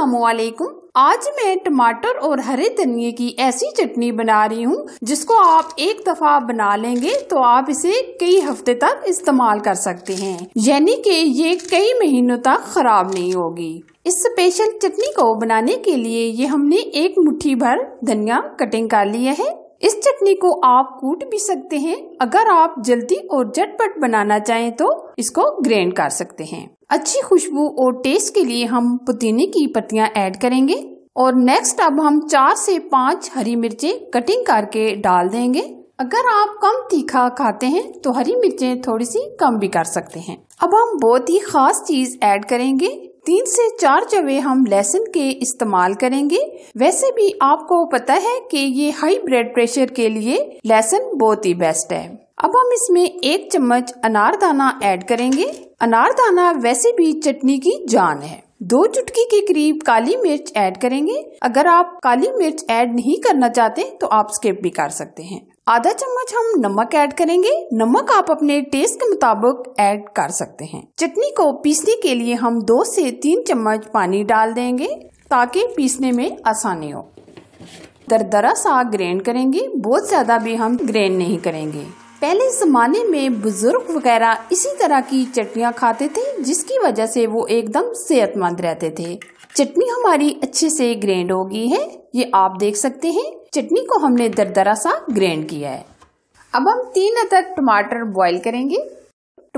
असलकुम आज मैं टमाटर और हरे धनिए की ऐसी चटनी बना रही हूँ जिसको आप एक दफा बना लेंगे तो आप इसे कई हफ्ते तक इस्तेमाल कर सकते हैं यानी कि ये कई महीनों तक खराब नहीं होगी इस स्पेशल चटनी को बनाने के लिए ये हमने एक मुट्ठी भर धनिया कटिंग कर लिया है इस चटनी को आप कूट भी सकते हैं अगर आप जल्दी और झटपट बनाना चाहें तो इसको ग्रेंड कर सकते हैं अच्छी खुशबू और टेस्ट के लिए हम पुदीने की पत्तियां ऐड करेंगे और नेक्स्ट अब हम चार से पाँच हरी मिर्चें कटिंग करके डाल देंगे अगर आप कम तीखा खाते हैं तो हरी मिर्चें थोड़ी सी कम भी कर सकते हैं अब हम बहुत ही खास चीज ऐड करेंगे तीन से चार चवे हम लहसुन के इस्तेमाल करेंगे वैसे भी आपको पता है कि ये हाई ब्लड प्रेशर के लिए लहसुन बहुत ही बेस्ट है अब हम इसमें एक चम्मच अनारदाना ऐड करेंगे अनारदाना वैसे भी चटनी की जान है दो चुटकी के करीब काली मिर्च ऐड करेंगे अगर आप काली मिर्च ऐड नहीं करना चाहते तो आप स्किप भी कर सकते हैं आधा चम्मच हम नमक ऐड करेंगे नमक आप अपने टेस्ट के मुताबिक ऐड कर सकते हैं चटनी को पीसने के लिए हम दो से तीन चम्मच पानी डाल देंगे ताकि पीसने में आसानी हो दरदरा सा ग्रेन करेंगे बहुत ज्यादा भी हम ग्रेन नहीं करेंगे पहले ज़माने में बुज़ुर्ग वगैरह इसी तरह की चटनियाँ खाते थे जिसकी वजह से वो एकदम सेहतमंद रहते थे चटनी हमारी अच्छे से ग्रेंड हो गई है ये आप देख सकते हैं चटनी को हमने दरदरा सा ग्रेंड किया है अब हम तीन अदर टमाटर बॉईल करेंगे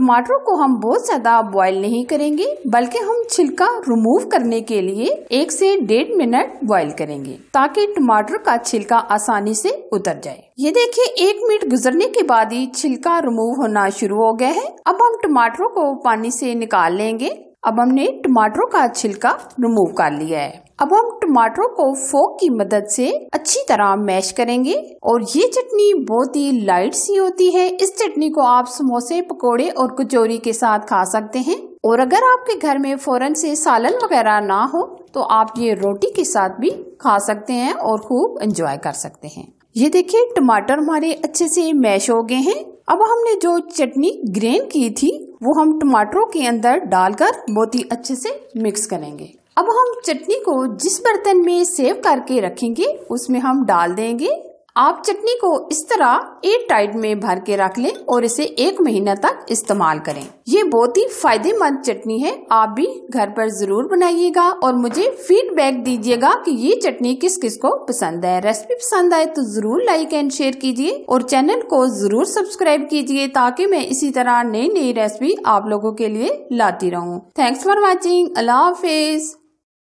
टमाटरों को हम बहुत ज्यादा बॉईल नहीं करेंगे बल्कि हम छिलका रिमूव करने के लिए एक से डेढ़ मिनट बॉईल करेंगे ताकि टमाटर का छिलका आसानी से उतर जाए ये देखिए एक मिनट गुजरने के बाद ही छिलका रिमूव होना शुरू हो गया है अब हम टमाटरों को पानी से निकाल लेंगे अब हमने टमाटरों का छिलका रिमूव कर लिया है अब हम टमाटरों को फोक की मदद से अच्छी तरह मैश करेंगे और ये चटनी बहुत ही लाइट सी होती है इस चटनी को आप समोसे पकोड़े और कचौरी के साथ खा सकते हैं और अगर आपके घर में फौरन से सालन वगैरह ना हो तो आप ये रोटी के साथ भी खा सकते हैं और खूब एंजॉय कर सकते हैं ये देखिए टमाटर हमारे अच्छे से मैश हो गए हैं अब हमने जो चटनी ग्रेन की थी वो हम टमाटरों के अंदर डालकर बहुत ही अच्छे से मिक्स करेंगे अब हम चटनी को जिस बर्तन में सेव करके रखेंगे उसमें हम डाल देंगे आप चटनी को इस तरह एयर टाइट में भर के रख लें और इसे एक महीना तक इस्तेमाल करें ये बहुत ही फायदेमंद चटनी है आप भी घर पर जरूर बनाइएगा और मुझे फीडबैक दीजिएगा कि ये चटनी किस किस को पसंद है रेसिपी पसंद आए तो जरूर लाइक एंड शेयर कीजिए और चैनल को जरूर सब्सक्राइब कीजिए ताकि मैं इसी तरह नई नई रेसिपी आप लोगों के लिए लाती रहूँ थैंक्स फॉर वॉचिंग अल्लाह हाफिज